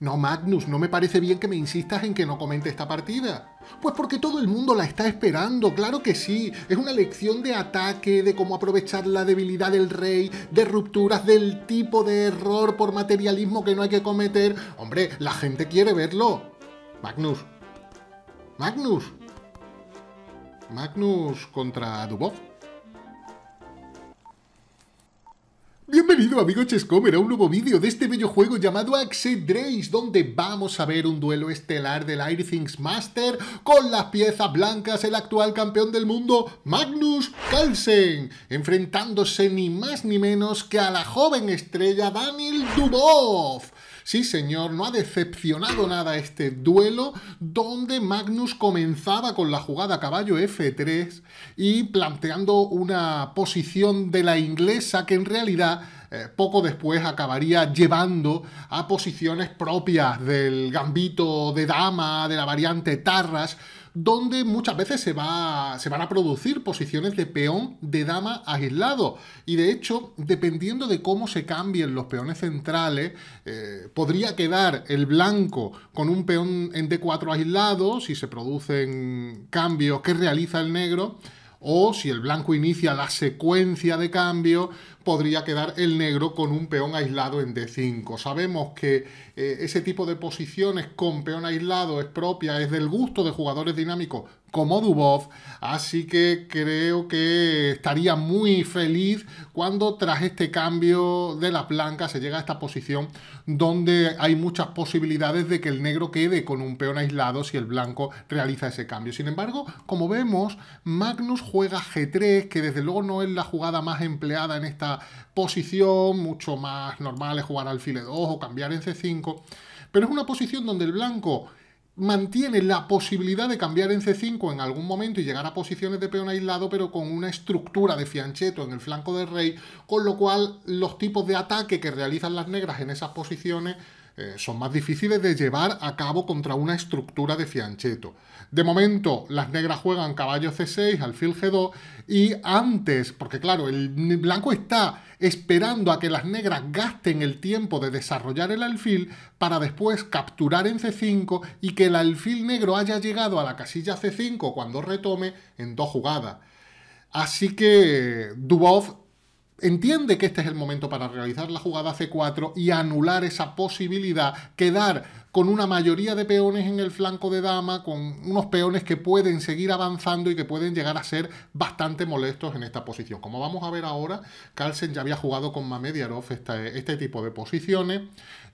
No, Magnus, no me parece bien que me insistas en que no comente esta partida. Pues porque todo el mundo la está esperando, claro que sí. Es una lección de ataque, de cómo aprovechar la debilidad del rey, de rupturas, del tipo de error por materialismo que no hay que cometer. Hombre, la gente quiere verlo. Magnus. Magnus. Magnus contra Dubov. Bienvenido amigo Chescomer a un nuevo vídeo de este bello juego llamado Axe Drace donde vamos a ver un duelo estelar del Things Master con las piezas blancas el actual campeón del mundo Magnus Carlsen, enfrentándose ni más ni menos que a la joven estrella Daniel Dubov. Sí, señor, no ha decepcionado nada este duelo donde Magnus comenzaba con la jugada caballo F3 y planteando una posición de la inglesa que en realidad eh, poco después acabaría llevando a posiciones propias del gambito de dama, de la variante tarras, donde muchas veces se, va, se van a producir posiciones de peón de dama aislado. Y de hecho, dependiendo de cómo se cambien los peones centrales, eh, podría quedar el blanco con un peón en D4 aislado, si se producen cambios que realiza el negro, o si el blanco inicia la secuencia de cambio, podría quedar el negro con un peón aislado en D5. Sabemos que eh, ese tipo de posiciones con peón aislado es propia, es del gusto de jugadores dinámicos como Dubov, así que creo que estaría muy feliz cuando tras este cambio de la blancas se llega a esta posición donde hay muchas posibilidades de que el negro quede con un peón aislado si el blanco realiza ese cambio. Sin embargo, como vemos, Magnus juega G3, que desde luego no es la jugada más empleada en esta posición, mucho más normal es jugar alfil 2 o cambiar en C5, pero es una posición donde el blanco mantiene la posibilidad de cambiar en C5 en algún momento y llegar a posiciones de peón aislado, pero con una estructura de fiancheto en el flanco del rey, con lo cual los tipos de ataque que realizan las negras en esas posiciones eh, son más difíciles de llevar a cabo contra una estructura de fiancheto. De momento, las negras juegan caballo C6, alfil G2 y antes, porque claro, el blanco está esperando a que las negras gasten el tiempo de desarrollar el alfil para después capturar en C5 y que el alfil negro haya llegado a la casilla C5 cuando retome en dos jugadas. Así que Dubov entiende que este es el momento para realizar la jugada C4 y anular esa posibilidad, quedar con una mayoría de peones en el flanco de dama, con unos peones que pueden seguir avanzando y que pueden llegar a ser bastante molestos en esta posición. Como vamos a ver ahora, Carlsen ya había jugado con Mamediarov este, este tipo de posiciones,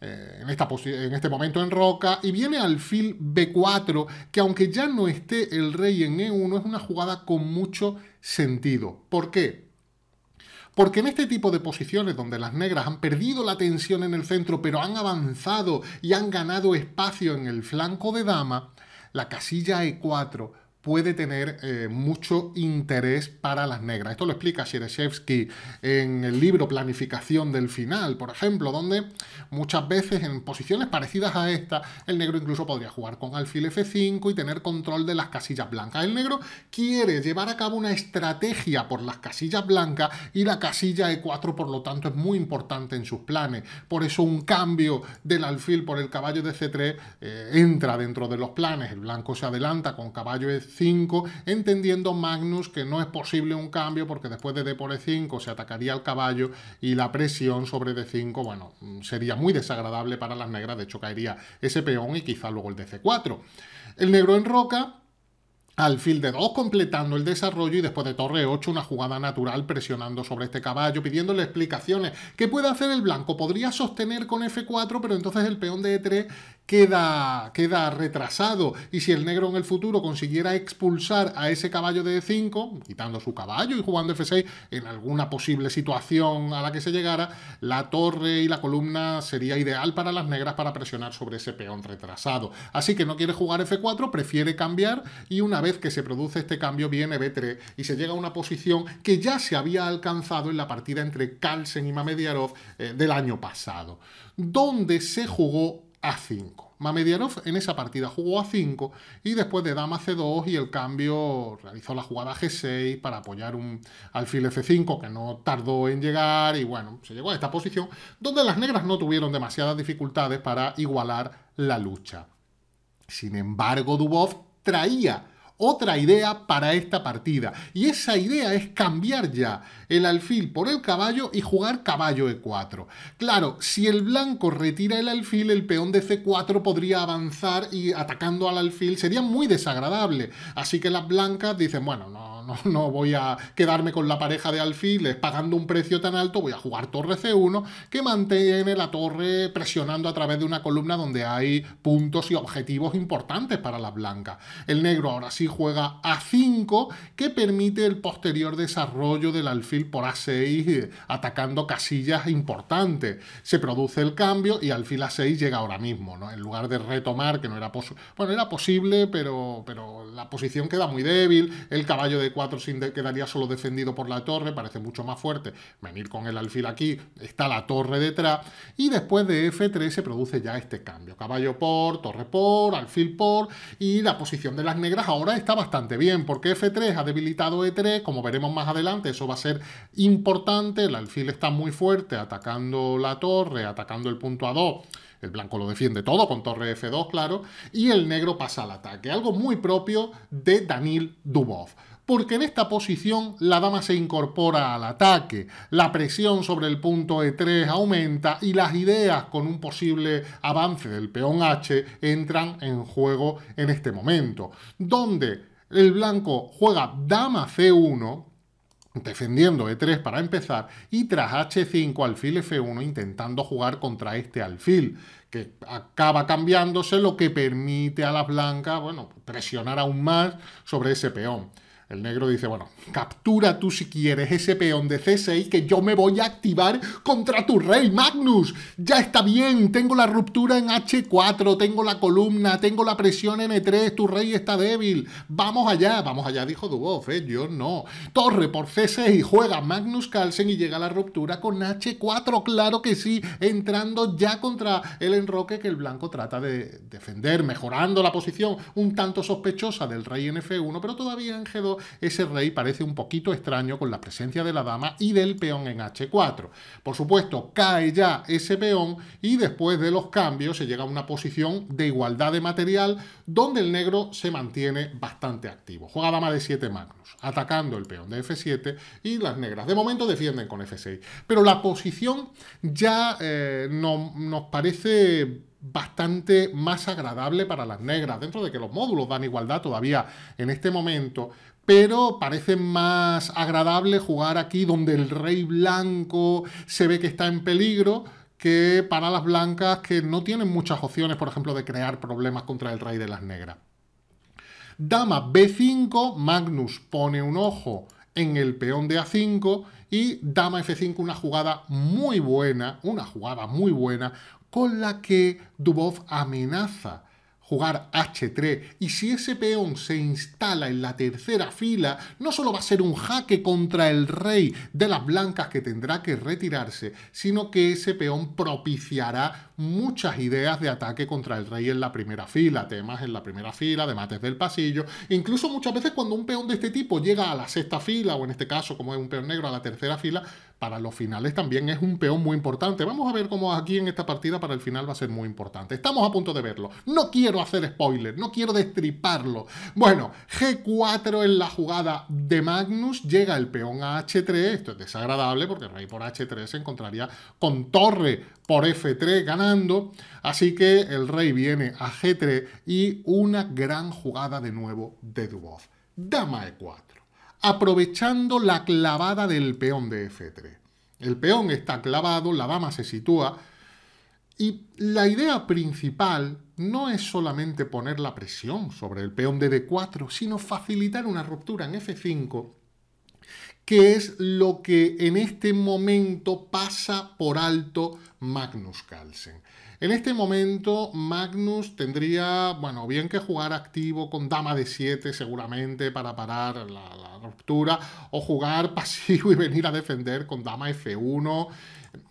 eh, en, esta en este momento en roca, y viene al fil B4, que aunque ya no esté el rey en E1, es una jugada con mucho sentido. ¿Por qué? Porque en este tipo de posiciones donde las negras han perdido la tensión en el centro, pero han avanzado y han ganado espacio en el flanco de dama, la casilla E4 puede tener eh, mucho interés para las negras. Esto lo explica Shereshevsky en el libro Planificación del Final, por ejemplo, donde muchas veces en posiciones parecidas a esta, el negro incluso podría jugar con alfil F5 y tener control de las casillas blancas. El negro quiere llevar a cabo una estrategia por las casillas blancas y la casilla E4, por lo tanto, es muy importante en sus planes. Por eso un cambio del alfil por el caballo de C3 eh, entra dentro de los planes. El blanco se adelanta con caballo E5 5, e entendiendo Magnus que no es posible un cambio porque después de D por E5 se atacaría al caballo y la presión sobre D5, bueno, mm, sería muy desagradable para las negras, de hecho caería ese peón y quizá luego el DC4. El negro en roca alfil de 2 completando el desarrollo y después de torre 8 una jugada natural presionando sobre este caballo pidiéndole explicaciones. ¿Qué puede hacer el blanco? Podría sostener con f4 pero entonces el peón de e3 queda, queda retrasado. Y si el negro en el futuro consiguiera expulsar a ese caballo de e 5 quitando su caballo y jugando F6 en alguna posible situación a la que se llegara, la torre y la columna sería ideal para las negras para presionar sobre ese peón retrasado. Así que no quiere jugar F4, prefiere cambiar y una vez que se produce este cambio viene B3 y se llega a una posición que ya se había alcanzado en la partida entre Carlsen y Mamediarov eh, del año pasado, donde se jugó a 5. Mamedianov en esa partida jugó a 5 y después de dama c2 y el cambio realizó la jugada g6 para apoyar un alfil f5 que no tardó en llegar y bueno, se llegó a esta posición donde las negras no tuvieron demasiadas dificultades para igualar la lucha. Sin embargo, Dubov traía otra idea para esta partida. Y esa idea es cambiar ya el alfil por el caballo y jugar caballo e4. Claro, si el blanco retira el alfil, el peón de c4 podría avanzar y atacando al alfil sería muy desagradable. Así que las blancas dicen, bueno, no, no, voy a quedarme con la pareja de alfiles pagando un precio tan alto, voy a jugar torre C1 que mantiene la torre presionando a través de una columna donde hay puntos y objetivos importantes para la blanca El negro ahora sí juega A5 que permite el posterior desarrollo del alfil por A6 atacando casillas importantes. Se produce el cambio y alfil A6 llega ahora mismo, ¿no? En lugar de retomar que no era posible, bueno, era posible, pero, pero la posición queda muy débil, el caballo de 4 quedaría solo defendido por la torre, parece mucho más fuerte venir con el alfil aquí, está la torre detrás, y después de F3 se produce ya este cambio, caballo por, torre por, alfil por, y la posición de las negras ahora está bastante bien, porque F3 ha debilitado E3, como veremos más adelante, eso va a ser importante, el alfil está muy fuerte atacando la torre, atacando el punto A2, el blanco lo defiende todo con torre F2, claro, y el negro pasa al ataque, algo muy propio de Danil Dubov porque en esta posición la dama se incorpora al ataque, la presión sobre el punto E3 aumenta y las ideas con un posible avance del peón H entran en juego en este momento, donde el blanco juega dama C1, defendiendo E3 para empezar, y tras H5 alfil F1 intentando jugar contra este alfil, que acaba cambiándose, lo que permite a la blanca bueno, presionar aún más sobre ese peón. El negro dice, bueno, captura tú si quieres ese peón de C6 que yo me voy a activar contra tu rey, Magnus. Ya está bien, tengo la ruptura en H4, tengo la columna, tengo la presión e 3 tu rey está débil. Vamos allá, vamos allá, dijo Dubov, eh, yo no. Torre por C6 y juega Magnus Carlsen y llega la ruptura con H4, claro que sí, entrando ya contra el enroque que el blanco trata de defender, mejorando la posición un tanto sospechosa del rey en F1, pero todavía en G2 ese rey parece un poquito extraño con la presencia de la dama y del peón en h4. Por supuesto, cae ya ese peón y después de los cambios se llega a una posición de igualdad de material donde el negro se mantiene bastante activo. Juega dama de 7 magnos, atacando el peón de f7 y las negras de momento defienden con f6. Pero la posición ya eh, nos parece bastante más agradable para las negras, dentro de que los módulos dan igualdad todavía en este momento, pero parece más agradable jugar aquí donde el rey blanco se ve que está en peligro que para las blancas que no tienen muchas opciones, por ejemplo, de crear problemas contra el rey de las negras. Dama B5, Magnus pone un ojo en el peón de A5 y dama F5 una jugada muy buena, una jugada muy buena con la que Dubov amenaza jugar h3 y si ese peón se instala en la tercera fila, no solo va a ser un jaque contra el rey de las blancas que tendrá que retirarse, sino que ese peón propiciará muchas ideas de ataque contra el rey en la primera fila, temas en la primera fila, de mates del pasillo, incluso muchas veces cuando un peón de este tipo llega a la sexta fila, o en este caso como es un peón negro a la tercera fila, para los finales también es un peón muy importante. Vamos a ver cómo aquí en esta partida para el final va a ser muy importante. Estamos a punto de verlo. No quiero hacer spoiler, no quiero destriparlo. Bueno, G4 en la jugada de Magnus, llega el peón a H3. Esto es desagradable porque el rey por H3 se encontraría con torre por F3 ganando. Así que el rey viene a G3 y una gran jugada de nuevo de Dubov. Dama E4 aprovechando la clavada del peón de F3. El peón está clavado, la dama se sitúa y la idea principal no es solamente poner la presión sobre el peón de D4, sino facilitar una ruptura en F5 que es lo que en este momento pasa por alto Magnus Carlsen. En este momento Magnus tendría, bueno, bien que jugar activo con dama de 7 seguramente para parar la, la, ruptura o jugar pasivo y venir a defender con dama F1.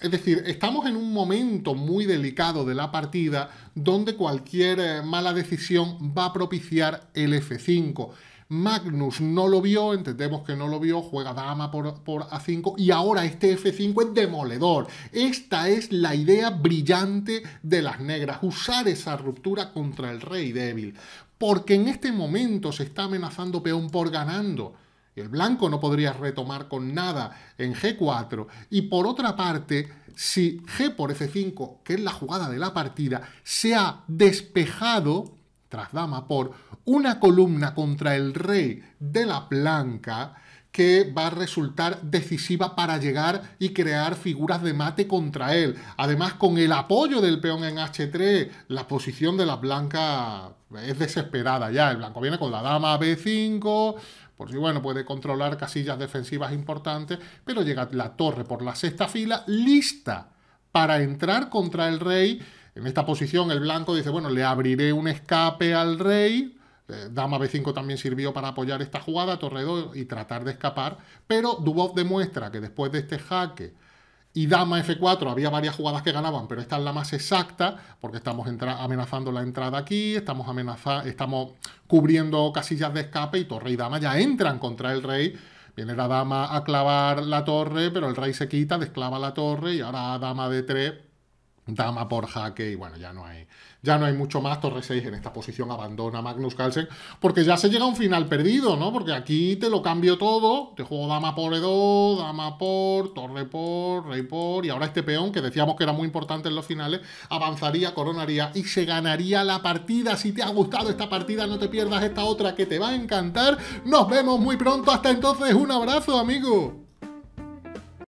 Es decir, estamos en un momento muy delicado de la partida donde cualquier eh, mala decisión va a propiciar el F5. Magnus no lo vio, entendemos que no lo vio, juega dama por, A5 y ahora este F5 es demoledor. Esta es la idea brillante de las negras, usar esa ruptura contra el rey débil. Porque en este momento se está amenazando peón por ganando. El blanco no podría retomar con nada en G4. Y por otra parte, si G por F5, que es la jugada de la partida, se ha despejado, tras dama, por una columna contra el rey de la blanca que va a resultar decisiva para llegar y crear figuras de mate contra él. Además, con el apoyo del peón en H3, la posición de la blanca es desesperada ya. El blanco viene con la dama B5, por si bueno, puede controlar casillas defensivas importantes, pero llega la torre por la sexta fila, lista para entrar contra el rey. En esta posición el blanco dice, bueno, le abriré un escape al rey, eh, dama B5 también sirvió para apoyar esta jugada, torre 2 y tratar de escapar, pero Dubov demuestra que después de este jaque y Dama F4 había varias jugadas que ganaban, pero esta es la más exacta porque estamos amenazando la entrada aquí, estamos, estamos cubriendo casillas de escape y torre y Dama ya entran contra el rey. Viene la dama a clavar la torre, pero el rey se quita, desclava la torre y ahora dama de 3 Dama por jaque y bueno, ya no hay ya no hay mucho más. Torre 6 en esta posición abandona Magnus Carlsen porque ya se llega a un final perdido, ¿no? Porque aquí te lo cambio todo, te juego dama por e dama por, torre por, rey por y ahora este peón que decíamos que era muy importante en los finales avanzaría, coronaría y se ganaría la partida. Si te ha gustado esta partida, no te pierdas esta otra que te va a encantar. Nos vemos muy pronto. Hasta entonces, un abrazo, amigo.